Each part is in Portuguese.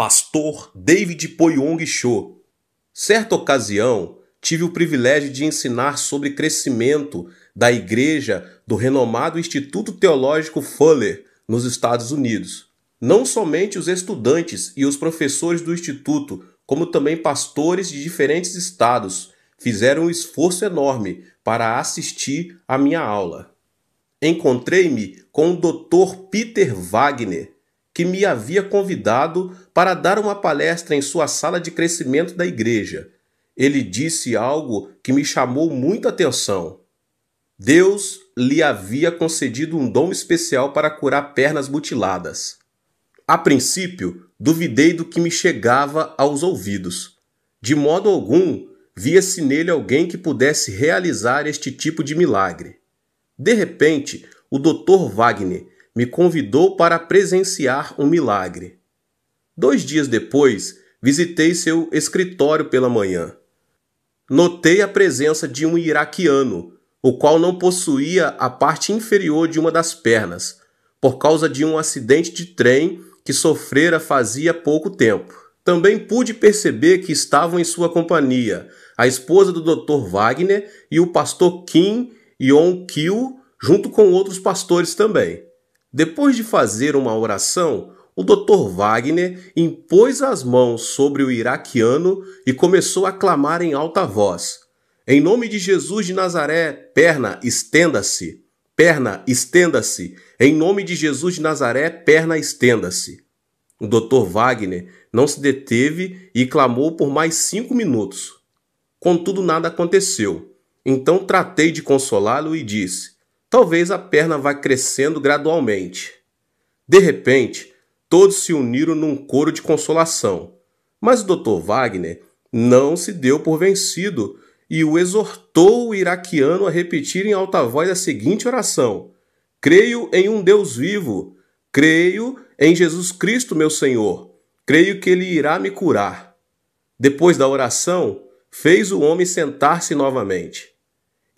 pastor David Poyong Cho. Certa ocasião, tive o privilégio de ensinar sobre crescimento da igreja do renomado Instituto Teológico Fuller, nos Estados Unidos. Não somente os estudantes e os professores do instituto, como também pastores de diferentes estados, fizeram um esforço enorme para assistir à minha aula. Encontrei-me com o Dr. Peter Wagner, que me havia convidado para dar uma palestra em sua sala de crescimento da igreja. Ele disse algo que me chamou muita atenção. Deus lhe havia concedido um dom especial para curar pernas mutiladas. A princípio, duvidei do que me chegava aos ouvidos. De modo algum, via-se nele alguém que pudesse realizar este tipo de milagre. De repente, o Dr. Wagner, me convidou para presenciar um milagre. Dois dias depois, visitei seu escritório pela manhã. Notei a presença de um iraquiano, o qual não possuía a parte inferior de uma das pernas, por causa de um acidente de trem que sofrera fazia pouco tempo. Também pude perceber que estavam em sua companhia a esposa do Dr. Wagner e o pastor Kim yong kyu junto com outros pastores também. Depois de fazer uma oração, o Dr. Wagner impôs as mãos sobre o iraquiano e começou a clamar em alta voz: Em nome de Jesus de Nazaré, perna, estenda-se! Perna, estenda-se! Em nome de Jesus de Nazaré, perna, estenda-se! O Dr. Wagner não se deteve e clamou por mais cinco minutos. Contudo, nada aconteceu. Então tratei de consolá-lo e disse: Talvez a perna vá crescendo gradualmente. De repente, todos se uniram num coro de consolação. Mas o Dr. Wagner não se deu por vencido e o exortou o iraquiano a repetir em alta voz a seguinte oração: Creio em um Deus vivo, creio em Jesus Cristo, meu Senhor, creio que ele irá me curar. Depois da oração, fez o homem sentar-se novamente.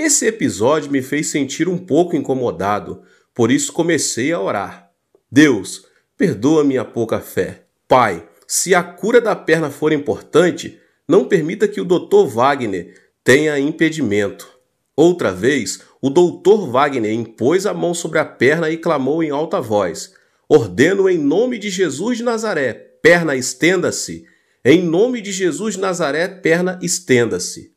Esse episódio me fez sentir um pouco incomodado, por isso comecei a orar. Deus, perdoa minha pouca fé. Pai, se a cura da perna for importante, não permita que o Dr. Wagner tenha impedimento. Outra vez, o Dr. Wagner impôs a mão sobre a perna e clamou em alta voz: Ordeno em nome de Jesus de Nazaré, perna estenda-se. Em nome de Jesus de Nazaré, perna estenda-se.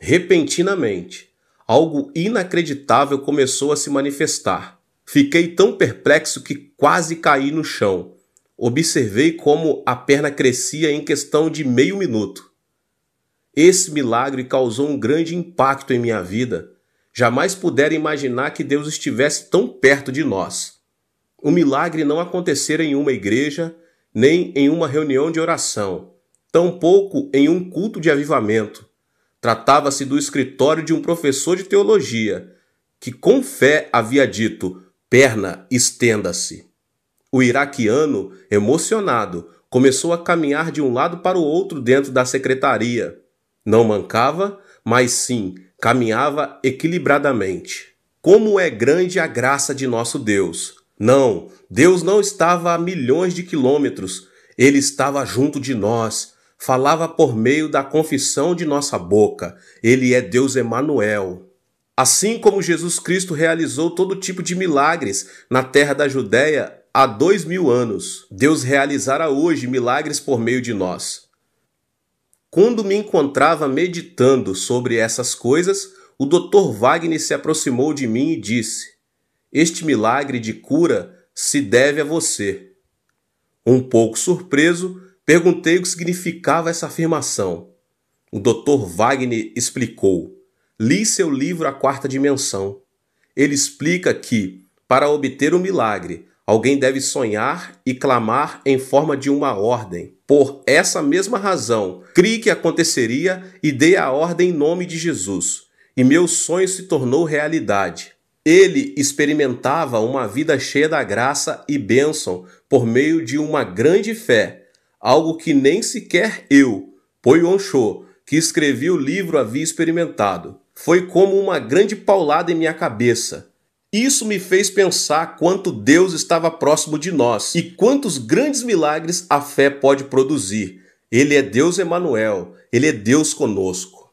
Repentinamente, algo inacreditável começou a se manifestar. Fiquei tão perplexo que quase caí no chão. Observei como a perna crescia em questão de meio minuto. Esse milagre causou um grande impacto em minha vida. Jamais pudera imaginar que Deus estivesse tão perto de nós. O milagre não acontecera em uma igreja, nem em uma reunião de oração, tampouco em um culto de avivamento Tratava-se do escritório de um professor de teologia, que com fé havia dito: perna, estenda-se. O iraquiano, emocionado, começou a caminhar de um lado para o outro dentro da secretaria. Não mancava, mas sim caminhava equilibradamente. Como é grande a graça de nosso Deus! Não, Deus não estava a milhões de quilômetros, ele estava junto de nós, falava por meio da confissão de nossa boca. Ele é Deus Emanuel. Assim como Jesus Cristo realizou todo tipo de milagres na terra da Judéia há dois mil anos, Deus realizará hoje milagres por meio de nós. Quando me encontrava meditando sobre essas coisas, o Dr. Wagner se aproximou de mim e disse: Este milagre de cura se deve a você. Um pouco surpreso, Perguntei o que significava essa afirmação. O Dr. Wagner explicou. Li seu livro A Quarta Dimensão. Ele explica que, para obter o um milagre, alguém deve sonhar e clamar em forma de uma ordem. Por essa mesma razão, crie que aconteceria e dê a ordem em nome de Jesus. E meu sonho se tornou realidade. Ele experimentava uma vida cheia da graça e bênção por meio de uma grande fé algo que nem sequer eu, Poi Onshô, que escrevi o livro, havia experimentado. Foi como uma grande paulada em minha cabeça. Isso me fez pensar quanto Deus estava próximo de nós e quantos grandes milagres a fé pode produzir. Ele é Deus Emanuel, ele é Deus conosco.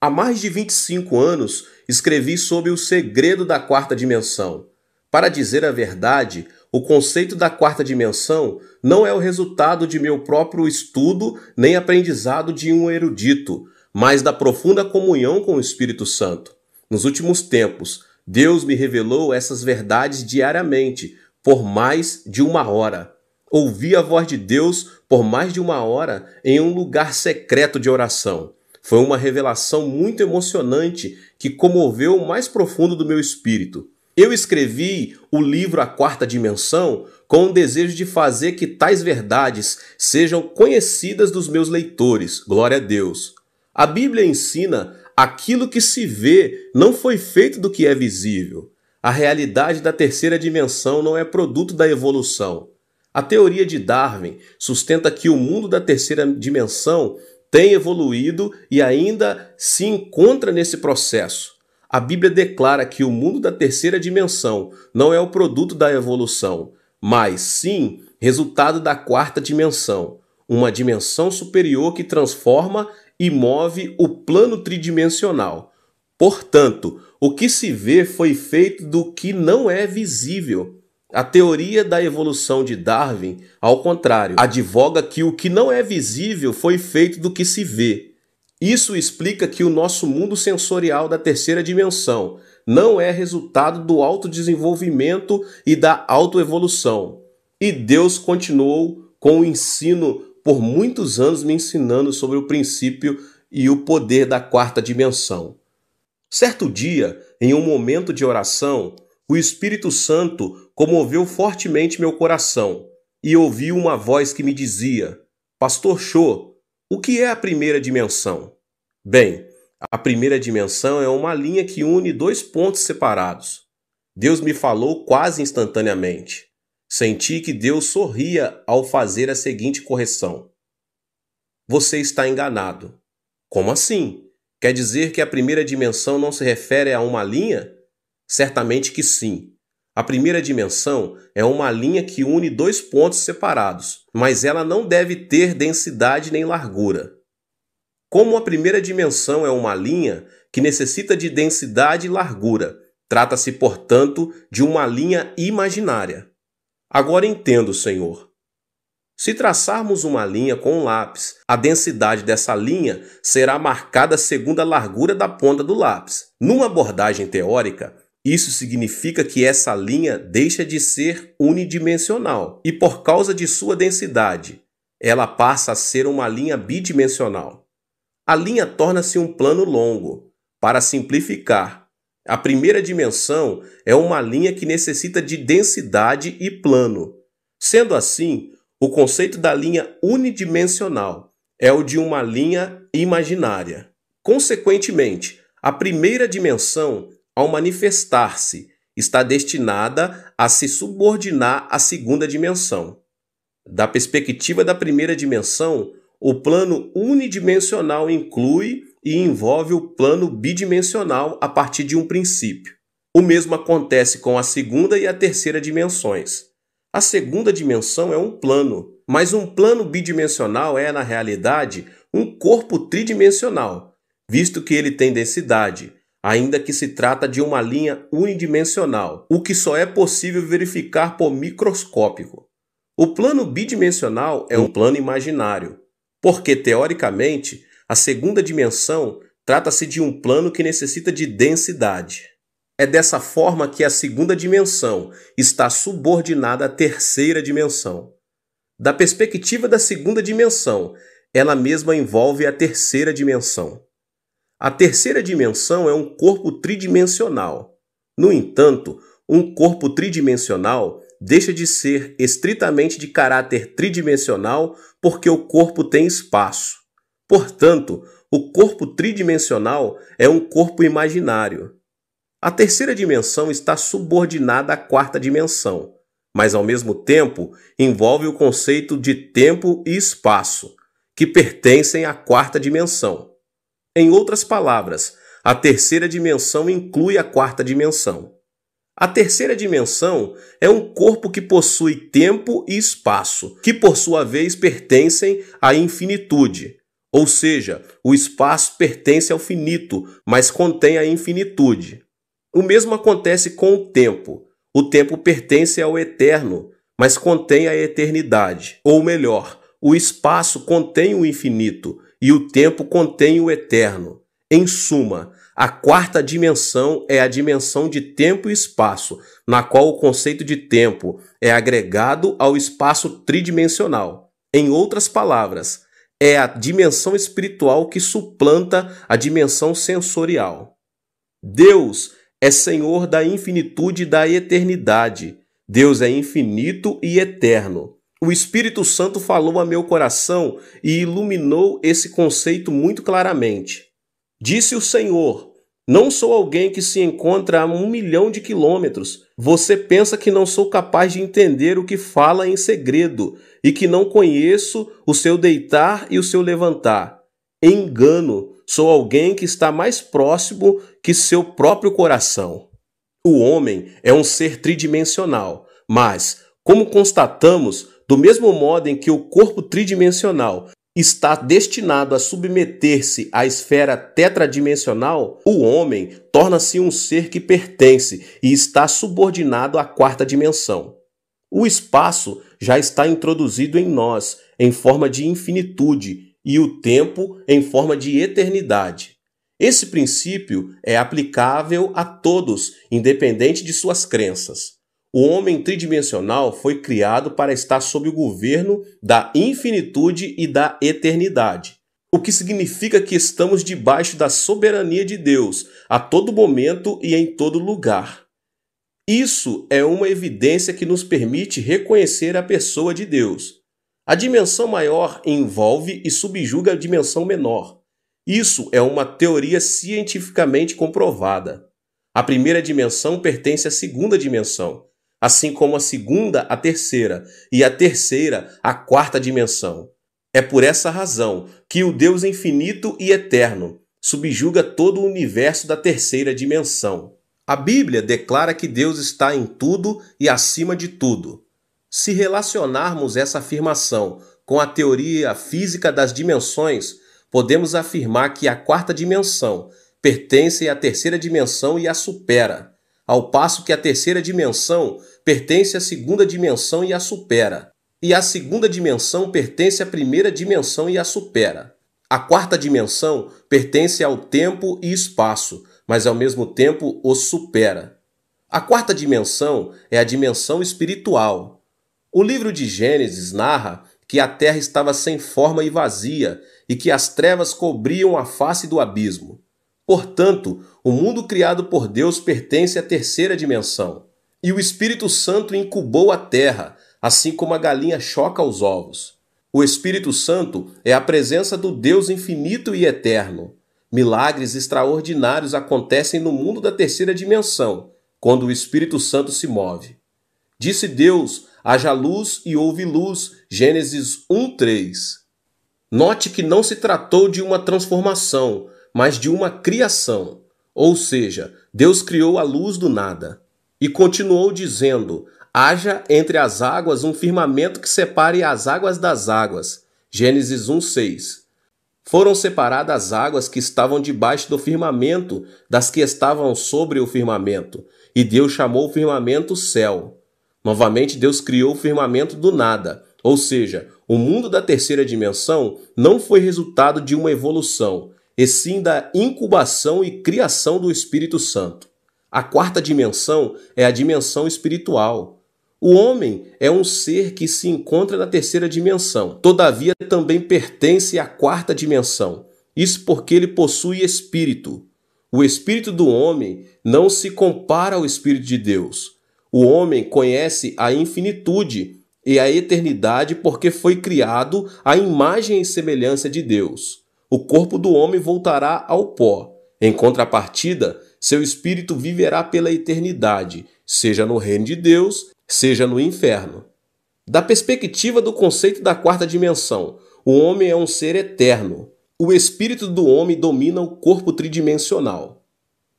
Há mais de 25 anos escrevi sobre o segredo da quarta dimensão. Para dizer a verdade, o conceito da quarta dimensão não é o resultado de meu próprio estudo nem aprendizado de um erudito, mas da profunda comunhão com o Espírito Santo. Nos últimos tempos, Deus me revelou essas verdades diariamente, por mais de uma hora. Ouvi a voz de Deus por mais de uma hora em um lugar secreto de oração. Foi uma revelação muito emocionante que comoveu o mais profundo do meu espírito. Eu escrevi o livro A Quarta Dimensão com o desejo de fazer que tais verdades sejam conhecidas dos meus leitores. Glória a Deus. A Bíblia ensina aquilo que se vê não foi feito do que é visível. A realidade da terceira dimensão não é produto da evolução. A teoria de Darwin sustenta que o mundo da terceira dimensão tem evoluído e ainda se encontra nesse processo. A Bíblia declara que o mundo da terceira dimensão não é o produto da evolução, mas sim resultado da quarta dimensão, uma dimensão superior que transforma e move o plano tridimensional. Portanto, o que se vê foi feito do que não é visível. A teoria da evolução de Darwin, ao contrário, advoga que o que não é visível foi feito do que se vê. Isso explica que o nosso mundo sensorial da terceira dimensão não é resultado do autodesenvolvimento e da autoevolução. E Deus continuou com o ensino por muitos anos me ensinando sobre o princípio e o poder da quarta dimensão. Certo dia, em um momento de oração, o Espírito Santo comoveu fortemente meu coração e ouvi uma voz que me dizia: Pastor Cho, o que é a primeira dimensão? Bem, a primeira dimensão é uma linha que une dois pontos separados. Deus me falou quase instantaneamente. Senti que Deus sorria ao fazer a seguinte correção: Você está enganado. Como assim? Quer dizer que a primeira dimensão não se refere a uma linha? Certamente que sim. A primeira dimensão é uma linha que une dois pontos separados, mas ela não deve ter densidade nem largura. Como a primeira dimensão é uma linha que necessita de densidade e largura, trata-se, portanto, de uma linha imaginária. Agora entendo, Senhor. Se traçarmos uma linha com um lápis, a densidade dessa linha será marcada segundo a largura da ponta do lápis. Numa abordagem teórica, isso significa que essa linha deixa de ser unidimensional e, por causa de sua densidade, ela passa a ser uma linha bidimensional. A linha torna-se um plano longo. Para simplificar, a primeira dimensão é uma linha que necessita de densidade e plano. Sendo assim, o conceito da linha unidimensional é o de uma linha imaginária. Consequentemente, a primeira dimensão ao manifestar-se, está destinada a se subordinar à segunda dimensão. Da perspectiva da primeira dimensão, o plano unidimensional inclui e envolve o plano bidimensional a partir de um princípio. O mesmo acontece com a segunda e a terceira dimensões. A segunda dimensão é um plano, mas um plano bidimensional é, na realidade, um corpo tridimensional, visto que ele tem densidade, ainda que se trata de uma linha unidimensional, o que só é possível verificar por microscópico. O plano bidimensional é um plano imaginário, porque, teoricamente, a segunda dimensão trata-se de um plano que necessita de densidade. É dessa forma que a segunda dimensão está subordinada à terceira dimensão. Da perspectiva da segunda dimensão, ela mesma envolve a terceira dimensão. A terceira dimensão é um corpo tridimensional. No entanto, um corpo tridimensional deixa de ser estritamente de caráter tridimensional porque o corpo tem espaço. Portanto, o corpo tridimensional é um corpo imaginário. A terceira dimensão está subordinada à quarta dimensão, mas ao mesmo tempo envolve o conceito de tempo e espaço, que pertencem à quarta dimensão. Em outras palavras, a terceira dimensão inclui a quarta dimensão. A terceira dimensão é um corpo que possui tempo e espaço, que por sua vez pertencem à infinitude. Ou seja, o espaço pertence ao finito, mas contém a infinitude. O mesmo acontece com o tempo. O tempo pertence ao eterno, mas contém a eternidade. Ou melhor, o espaço contém o infinito, e o tempo contém o eterno. Em suma, a quarta dimensão é a dimensão de tempo e espaço, na qual o conceito de tempo é agregado ao espaço tridimensional. Em outras palavras, é a dimensão espiritual que suplanta a dimensão sensorial. Deus é Senhor da infinitude e da eternidade. Deus é infinito e eterno. O Espírito Santo falou a meu coração e iluminou esse conceito muito claramente. Disse o Senhor: Não sou alguém que se encontra a um milhão de quilômetros. Você pensa que não sou capaz de entender o que fala em segredo e que não conheço o seu deitar e o seu levantar. Engano, sou alguém que está mais próximo que seu próprio coração. O homem é um ser tridimensional, mas, como constatamos, do mesmo modo em que o corpo tridimensional está destinado a submeter-se à esfera tetradimensional, o homem torna-se um ser que pertence e está subordinado à quarta dimensão. O espaço já está introduzido em nós, em forma de infinitude, e o tempo em forma de eternidade. Esse princípio é aplicável a todos, independente de suas crenças. O homem tridimensional foi criado para estar sob o governo da infinitude e da eternidade, o que significa que estamos debaixo da soberania de Deus a todo momento e em todo lugar. Isso é uma evidência que nos permite reconhecer a pessoa de Deus. A dimensão maior envolve e subjuga a dimensão menor. Isso é uma teoria cientificamente comprovada. A primeira dimensão pertence à segunda dimensão, assim como a segunda, a terceira, e a terceira, a quarta dimensão. É por essa razão que o Deus infinito e eterno subjuga todo o universo da terceira dimensão. A Bíblia declara que Deus está em tudo e acima de tudo. Se relacionarmos essa afirmação com a teoria física das dimensões, podemos afirmar que a quarta dimensão pertence à terceira dimensão e a supera ao passo que a terceira dimensão pertence à segunda dimensão e a supera, e a segunda dimensão pertence à primeira dimensão e a supera. A quarta dimensão pertence ao tempo e espaço, mas ao mesmo tempo os supera. A quarta dimensão é a dimensão espiritual. O livro de Gênesis narra que a terra estava sem forma e vazia e que as trevas cobriam a face do abismo. Portanto, o mundo criado por Deus pertence à terceira dimensão. E o Espírito Santo incubou a terra, assim como a galinha choca os ovos. O Espírito Santo é a presença do Deus infinito e eterno. Milagres extraordinários acontecem no mundo da terceira dimensão, quando o Espírito Santo se move. Disse Deus: haja luz e houve luz. Gênesis 1:3. Note que não se tratou de uma transformação, mas de uma criação, ou seja, Deus criou a luz do nada. E continuou dizendo: Haja entre as águas um firmamento que separe as águas das águas. Gênesis 1:6. Foram separadas as águas que estavam debaixo do firmamento das que estavam sobre o firmamento, e Deus chamou o firmamento céu. Novamente Deus criou o firmamento do nada, ou seja, o mundo da terceira dimensão não foi resultado de uma evolução, e sim da incubação e criação do Espírito Santo. A quarta dimensão é a dimensão espiritual. O homem é um ser que se encontra na terceira dimensão, todavia também pertence à quarta dimensão. Isso porque ele possui espírito. O espírito do homem não se compara ao espírito de Deus. O homem conhece a infinitude e a eternidade porque foi criado à imagem e semelhança de Deus o corpo do homem voltará ao pó. Em contrapartida, seu espírito viverá pela eternidade, seja no reino de Deus, seja no inferno. Da perspectiva do conceito da quarta dimensão, o homem é um ser eterno. O espírito do homem domina o corpo tridimensional.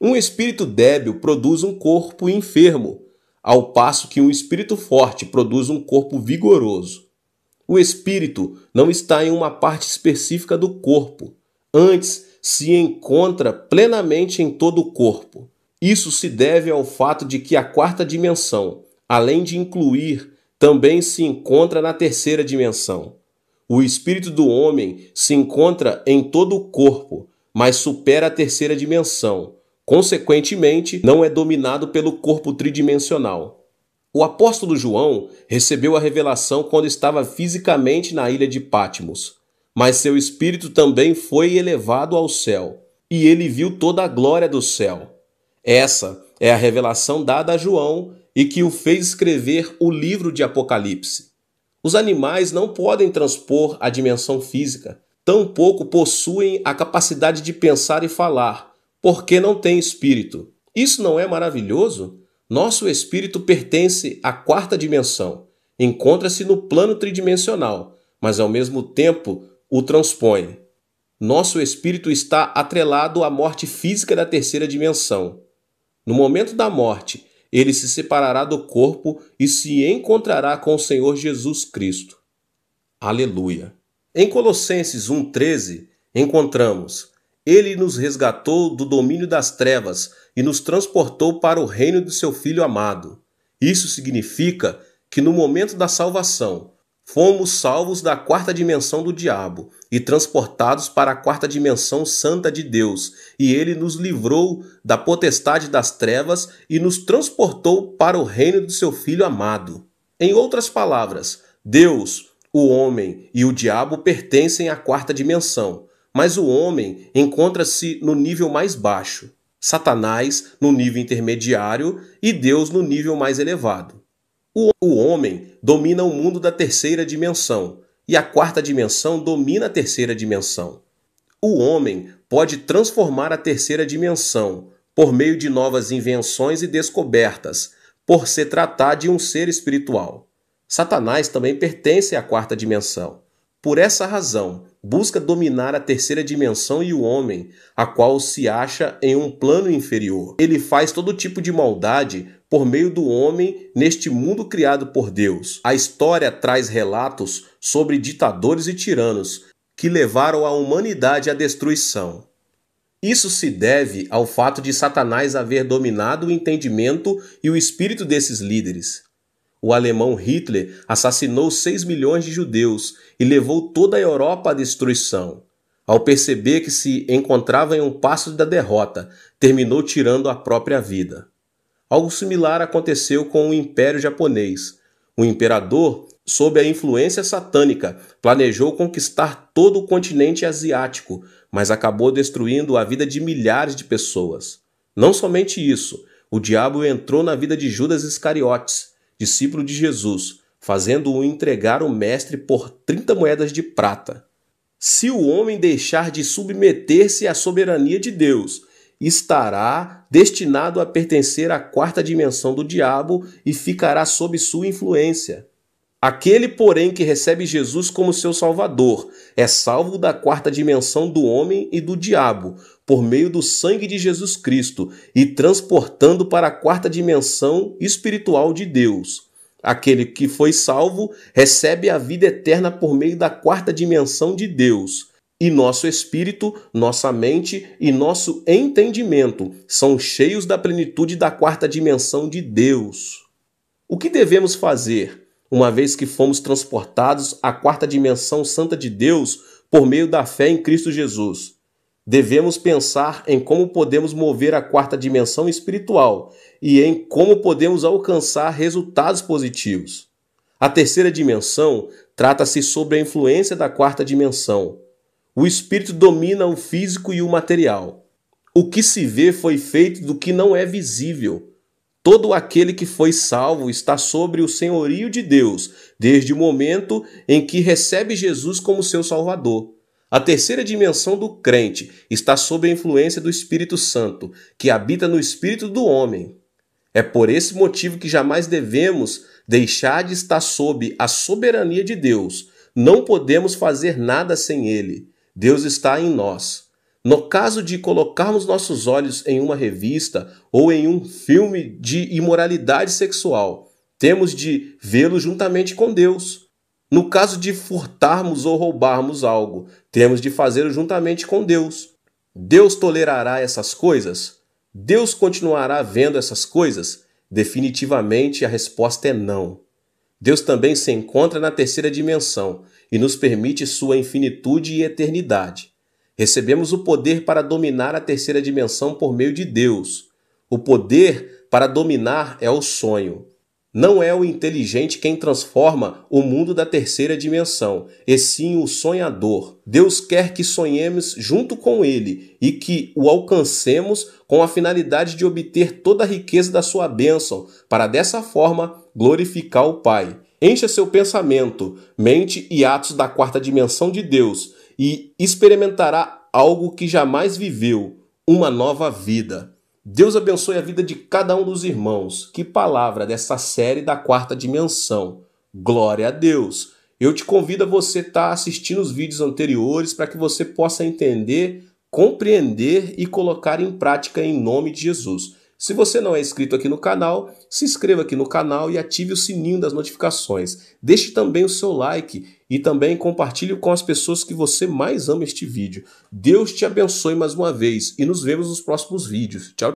Um espírito débil produz um corpo enfermo, ao passo que um espírito forte produz um corpo vigoroso. O espírito não está em uma parte específica do corpo, antes se encontra plenamente em todo o corpo. Isso se deve ao fato de que a quarta dimensão, além de incluir, também se encontra na terceira dimensão. O espírito do homem se encontra em todo o corpo, mas supera a terceira dimensão. Consequentemente, não é dominado pelo corpo tridimensional. O apóstolo João recebeu a revelação quando estava fisicamente na ilha de Patmos, mas seu espírito também foi elevado ao céu, e ele viu toda a glória do céu. Essa é a revelação dada a João e que o fez escrever o livro de Apocalipse. Os animais não podem transpor a dimensão física, tampouco possuem a capacidade de pensar e falar, porque não têm espírito. Isso não é maravilhoso? Nosso espírito pertence à quarta dimensão, encontra-se no plano tridimensional, mas ao mesmo tempo o transpõe. Nosso espírito está atrelado à morte física da terceira dimensão. No momento da morte, ele se separará do corpo e se encontrará com o Senhor Jesus Cristo. Aleluia. Em Colossenses 1:13 encontramos: ele nos resgatou do domínio das trevas e nos transportou para o reino do seu Filho amado. Isso significa que no momento da salvação, fomos salvos da quarta dimensão do diabo e transportados para a quarta dimensão santa de Deus, e ele nos livrou da potestade das trevas e nos transportou para o reino do seu Filho amado. Em outras palavras, Deus, o homem e o diabo pertencem à quarta dimensão. Mas o homem encontra-se no nível mais baixo, Satanás no nível intermediário e Deus no nível mais elevado. O homem domina o mundo da terceira dimensão e a quarta dimensão domina a terceira dimensão. O homem pode transformar a terceira dimensão por meio de novas invenções e descobertas, por se tratar de um ser espiritual. Satanás também pertence à quarta dimensão. Por essa razão, busca dominar a terceira dimensão e o homem, a qual se acha em um plano inferior. Ele faz todo tipo de maldade por meio do homem neste mundo criado por Deus. A história traz relatos sobre ditadores e tiranos que levaram a humanidade à destruição. Isso se deve ao fato de Satanás haver dominado o entendimento e o espírito desses líderes. O alemão Hitler assassinou 6 milhões de judeus e levou toda a Europa à destruição. Ao perceber que se encontrava em um passo da derrota, terminou tirando a própria vida. Algo similar aconteceu com o Império Japonês. O imperador, sob a influência satânica, planejou conquistar todo o continente asiático, mas acabou destruindo a vida de milhares de pessoas. Não somente isso, o diabo entrou na vida de Judas Iscariotes, discípulo de Jesus, fazendo-o entregar o mestre por 30 moedas de prata. Se o homem deixar de submeter-se à soberania de Deus, estará destinado a pertencer à quarta dimensão do diabo e ficará sob sua influência. Aquele, porém, que recebe Jesus como seu Salvador é salvo da quarta dimensão do homem e do diabo, por meio do sangue de Jesus Cristo e transportando para a quarta dimensão espiritual de Deus. Aquele que foi salvo recebe a vida eterna por meio da quarta dimensão de Deus. E nosso espírito, nossa mente e nosso entendimento são cheios da plenitude da quarta dimensão de Deus. O que devemos fazer, uma vez que fomos transportados à quarta dimensão santa de Deus por meio da fé em Cristo Jesus? devemos pensar em como podemos mover a quarta dimensão espiritual e em como podemos alcançar resultados positivos. A terceira dimensão trata-se sobre a influência da quarta dimensão. O espírito domina o físico e o material. O que se vê foi feito do que não é visível. Todo aquele que foi salvo está sobre o senhorio de Deus desde o momento em que recebe Jesus como seu Salvador. A terceira dimensão do crente está sob a influência do Espírito Santo, que habita no espírito do homem. É por esse motivo que jamais devemos deixar de estar sob a soberania de Deus. Não podemos fazer nada sem Ele. Deus está em nós. No caso de colocarmos nossos olhos em uma revista ou em um filme de imoralidade sexual, temos de vê-lo juntamente com Deus. No caso de furtarmos ou roubarmos algo, temos de fazê-lo juntamente com Deus. Deus tolerará essas coisas? Deus continuará vendo essas coisas? Definitivamente a resposta é não. Deus também se encontra na terceira dimensão e nos permite sua infinitude e eternidade. Recebemos o poder para dominar a terceira dimensão por meio de Deus. O poder para dominar é o sonho. Não é o inteligente quem transforma o mundo da terceira dimensão, e sim o sonhador. Deus quer que sonhemos junto com Ele e que o alcancemos com a finalidade de obter toda a riqueza da sua bênção, para dessa forma glorificar o Pai. Encha seu pensamento, mente e atos da quarta dimensão de Deus e experimentará algo que jamais viveu uma nova vida. Deus abençoe a vida de cada um dos irmãos. Que palavra dessa série da quarta dimensão. Glória a Deus. Eu te convido a você estar tá assistindo os vídeos anteriores para que você possa entender, compreender e colocar em prática em nome de Jesus. Se você não é inscrito aqui no canal, se inscreva aqui no canal e ative o sininho das notificações. Deixe também o seu like e também compartilhe com as pessoas que você mais ama este vídeo. Deus te abençoe mais uma vez e nos vemos nos próximos vídeos. Tchau!